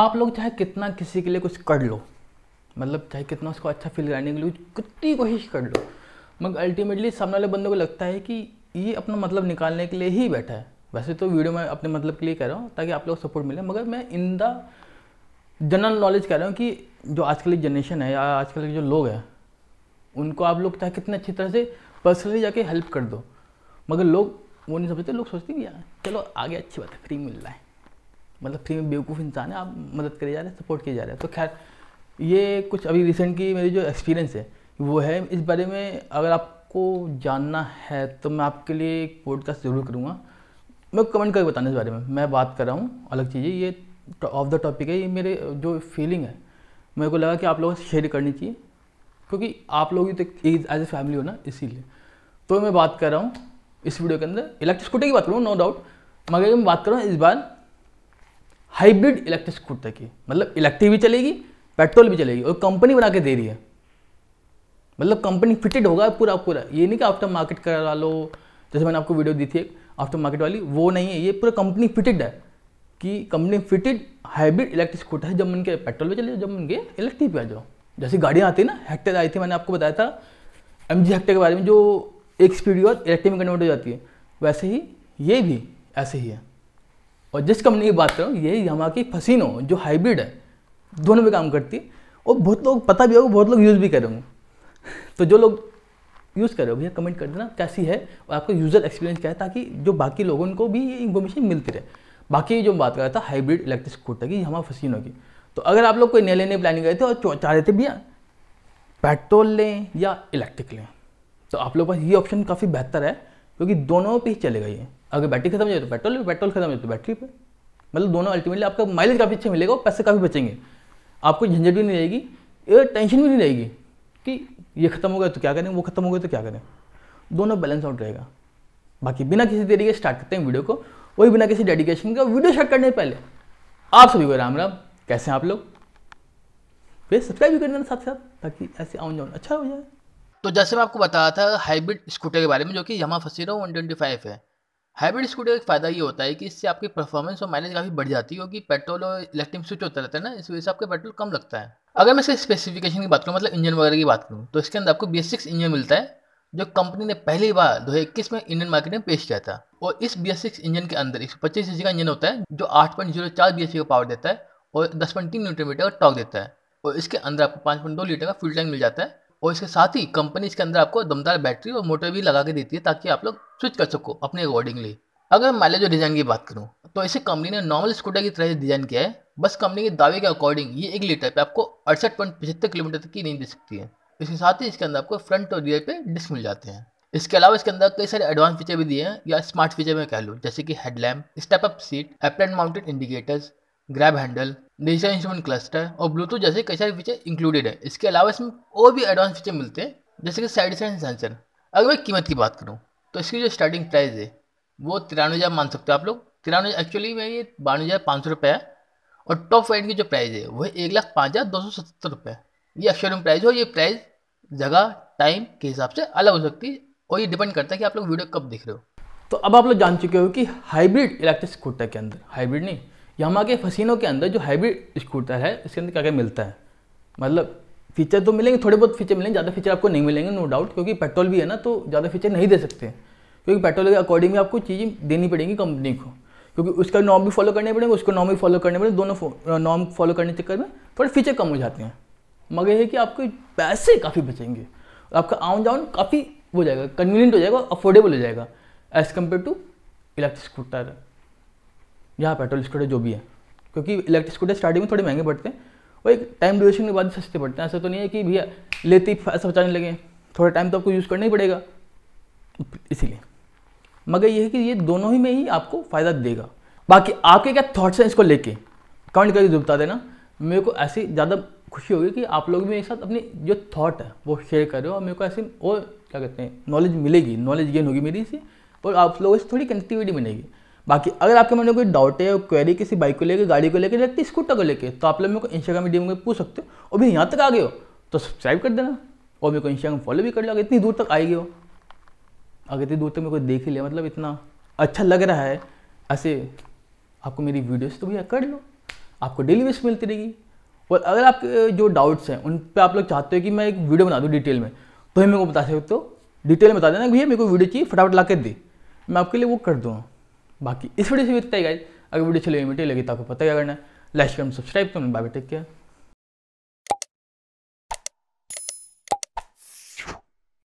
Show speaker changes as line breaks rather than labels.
आप लोग चाहे कितना किसी के लिए कुछ कर लो मतलब चाहे कितना उसको अच्छा फील कराने के लिए कितनी कोशिश कर लो मगर अल्टीमेटली सामने वाले बंदे को लगता है कि ये अपना मतलब निकालने के लिए ही बैठा है वैसे तो वीडियो में अपने मतलब के लिए कह रहा हूँ ताकि आप लोग सपोर्ट मिले मगर मैं इन द जनरल नॉलेज कह रहा हूँ कि जो आजकल की जनरेशन है या आजकल के जो लोग हैं उनको आप लोग चाहे कितने अच्छी तरह से पर्सनली जाके हेल्प कर दो मगर लोग वो नहीं समझते लोग सोचते कि यार चलो आगे अच्छी बात है फ्री मिल रहा है मतलब फ्री में बेवकूफ़ इंसान है आप मदद करे जा रहे हैं सपोर्ट किए जा रहे हैं तो खैर ये कुछ अभी रिसेंट की मेरी जो एक्सपीरियंस है वो है इस बारे में अगर आपको जानना है तो मैं आपके लिए एक पॉडकास्ट ज़रूर करूँगा मैं कमेंट करके बताना इस बारे में मैं बात कर रहा हूँ अलग चीज़ है ये ऑफ द टॉपिक है ये मेरे जो फीलिंग है मेरे को लगा कि आप लोगों से शेयर करनी चाहिए क्योंकि आप लोग तो एज ए फैमिली हो ना इसीलिए तो मैं बात कर रहा हूँ इस वीडियो के अंदर इलेक्ट्रिक स्कूटर की बात करूँ नो डाउट मगर मैं बात कर रहा हूँ इस बार हाइब्रिड इलेक्ट्रिक स्कूटर की मतलब इलेक्ट्रिक भी चलेगी पेट्रोल भी चलेगी और कंपनी बना के दे रही है मतलब कंपनी फिटेड होगा पूरा पूरा ये नहीं कि आफ्टर मार्केट करा लो जैसे मैंने आपको वीडियो दी थी आफ्टर मार्केट वाली वो नहीं है ये पूरा कंपनी फिटेड है कि company fitted hybrid electric scooter है जब उनके पेट्रोल भी चले जब उनके इलेक्ट्रिक पे आ जाओ जैसे गाड़ियाँ आती है ना हेक्टर आई थी मैंने आपको बताया था एम जी हेक्टर के बारे में जो एक स्पीड और इलेक्ट्रिक में कन्वर्ट हो जाती है वैसे ही ये भी ऐसे ही है और जिस कंपनी की बात करूँ ये यहाँ की फसीनो जो हाइब्रिड है दोनों में काम करती है और बहुत लोग पता भी होगा बहुत लोग यूज़ भी करेंगे तो जो लोग यूज़ कर रहे हो भैया कमेंट कर देना कैसी है और आपका यूज़र एक्सपीरियंस क्या है ताकि जो बाकी लोगों को भी ये इन्फॉर्मेशन मिलती रहे बाकी जो बात कर रहा था हाइब्रिड इलेक्ट्रिक स्कूटर की हमारा फसीनो की तो अगर आप लोग कोई नए लेने प्लानिंग करे थे और चाह रहे थे भैया पेट्रोल लें या इलेक्ट्रिक लें तो आप लोग पास ये ऑप्शन काफ़ी बेहतर है क्योंकि दोनों पे ही चलेगा ये अगर बैटरी खत्म हो जाए तो पेट्रोल पे पेट्रोल खत्म हो जाए तो बैटरी पे मतलब दोनों अल्टीमेटली आपका माइलेज काफ़ी अच्छा मिलेगा और पैसे काफ़ी बचेंगे आपको झंझट भी नहीं रहेगी टेंशन भी नहीं रहेगी कि ये खत्म हो गया तो क्या करें वो खत्म हो गया तो क्या करें दोनों बैलेंस आउट रहेगा बाकी बिना किसी तरीके स्टार्ट करते हैं वीडियो को वही बिना किसी डेडिकेशन का वीडियो स्टार्ट करने से पहले आप सभी को राम राम कैसे हैं आप लोग फिर सब्सक्राइब भी कर देना साथ साथ ताकि ऐसे आउन जाऊन अच्छा हो जाए तो जैसे मैं आपको बताया था हाइब्रिड स्कूटर के बारे में जो कि यहाँ फसीरो वन ट्वेंटी फाइव है हाइब्रिड स्कूटर का फायदा ये होता है कि इससे आपकी परफॉर्मेंस और माइलेज काफ़ी बढ़ जाती है क्योंकि पेट्रोल और इलेक्ट्रिक स्विच होता रहता है ना इस वजह से आपका पेट्रोल कम लगता है अगर मैं इसके स्पेसिफिकेशन की बात करूँ मतलब इंजन वगैरह की बात करूँ तो इसके अंदर आपको बी इंजन मिलता है जो कंपनी ने पहली बार दो में इंडियन मार्केट में पेश किया था और इस बी इंजन के अंदर एक सौ पच्चीस का इंजन होता है जो आठ पॉइंट जीरो चार बी का पावर देता है और दस पॉइंट तीन न्यूट्रीमीटर का टॉक देता है और इसके अंदर आपको पाँच पॉइंट दो लीटर का फ्यूल टैंक मिल जाता है और इसके साथ ही कंपनी इसके अंदर आपको दमदार बैटरी और मोटर भी लगा के देती है ताकि आप लोग स्विच कर सको अपने अकॉर्डिंगली अगर माइलेज और डिज़ाइन की बात करूँ तो इसे कंपनी ने नॉर्मल स्कूटर की तरह से डिज़ाइन किया है बस कंपनी के दावे के अकॉर्डिंग ये एक लीटर पे आपको अड़सठ पॉइंट पचहत्तर किलोमीटर तक की रेंज दे सकती है इसके साथ ही इसके अंदर आपको फ्रंट और रियर पे डिस्क मिल जाते हैं इसके अलावा इसके अंदर कई सारे एडवांस फीचर भी दिए हैं या स्मार्ट फीचर में कह लो जैसे कि headlamp step up seat apron mounted indicators grab handle digital instrument cluster और ब्लूटूथ जैसे कई सारे फीचर इंक्लूडेड है इसके अलावा इसमें और भी एडवांस फीचर मिलते हैं जैसे कि साइड साइड सेंसर अगर मैं कीमत की बात करूँ तो इसकी जो स्टार्टिंग प्राइस है वो तिरानवे हज़ार मान सकते हो आप लोग तिरानवे एक्चुअली में ये बानवे हज़ार पाँच सौ रुपये है और टॉप फाइन की जो प्राइस है वह एक लाख पाँच हज़ार दो सौ सत्तर रुपये ये एक्चुअल प्राइस और ये प्राइस जगह टाइम के हिसाब से अलग हो सकती है और ये डिपेंड करता है कि आप लोग वीडियो कब देख रहे हो तो अब आप लोग जान चुके हो कि हाइब्रिड इलेक्ट्रिक स्कूटर के अंदर हाइब्रिड नहीं यामा के फसीनों के अंदर जो हाइब्रिड स्कूटर है इसके अंदर क्या क्या मिलता है मतलब फीचर तो मिलेंगे थोड़े बहुत फीचर मिलेंगे ज़्यादा फीचर आपको नहीं मिलेंगे नो डाउट क्योंकि पेट्रोल भी है ना तो ज़्यादा फीचर नहीं दे सकते क्योंकि पेट्रोल के अकॉर्डिंग आपको चीज़ें देनी पड़ेंगी कंपनी को क्योंकि उसका नॉम भी फॉलो करने पड़ेंगे उसको नॉर्म भी फॉलो करने पड़ेंगे दोनों नॉम फॉलो करने के चक्कर में थोड़े फीचर कम हो जाते हैं मगर ये कि आपके पैसे काफ़ी बचेंगे आपका आउन जाउन काफ़ी हो जाएगा कन्वीनियंट हो जाएगा अफोर्डेबल हो जाएगा as compare to electric scooter यहाँ पेट्रोल स्कूटर जो भी है क्योंकि इलेक्ट्रिक स्कूटर स्टार्टिंग में थोड़े महंगे पड़ते हैं वो एक टाइम ड्यूरेशन के बाद सस्ते पड़ते हैं ऐसा तो नहीं है कि भैया लेते ही ऐसा बचाने लगे थोड़ा टाइम तो आपको यूज़ करना ही पड़ेगा इसीलिए मगर यह है कि ये दोनों ही में ही आपको फ़ायदा देगा बाकी आपके क्या थाट्स हैं इसको लेके कमेंट करके बता देना मेरे को ऐसी ज़्यादा खुशी होगी कि आप लोग भी मेरे साथ अपनी जो थाट है वो शेयर कर रहे हो और मेरे को ऐसी और क्या कहते हैं नॉलेज मिलेगी नॉलेज गेन होगी मेरी से और आप लोगों से थोड़ी कनेक्टिविटी मिलेगी बाकी अगर आपके मन में कोई डाउट है क्वेरी किसी बाइक को लेकर गाड़ी को लेकर किसी स्कूटर को लेकर तो आप लोग मेरे को इंस्टाग्राम डी में पूछ सकते हो और भी यहाँ तक आ गए हो तो सब्सक्राइब कर देना और मेरे को इंस्टाग्राम फॉलो भी कर लो इतनी दूर तक गए हो अगर इतनी दूर तक मेरे को देख ही लिया मतलब इतना अच्छा लग रहा है ऐसे आपको मेरी वीडियोस तो भैया कर लो आपको डेली बेस मिलती रहेगी और अगर आपके जो डाउट्स हैं उन पर आप लोग चाहते हो कि मैं एक वीडियो बना दूँ डिटेल में तो ही मेरे को बता सकते हो डिटेल में बता देना भैया मेरे को वीडियो चाहिए फटाफट ला कर दे मैं आपके लिए वो कर दूँगा बाकी इस वीडियो से भी इतना ही गाइज अगर वीडियो चलिए मीटिंग लगी तो आपको पता क्या करना है लाइक कमेंट सब्सक्राइब तो बाबा टेक केयर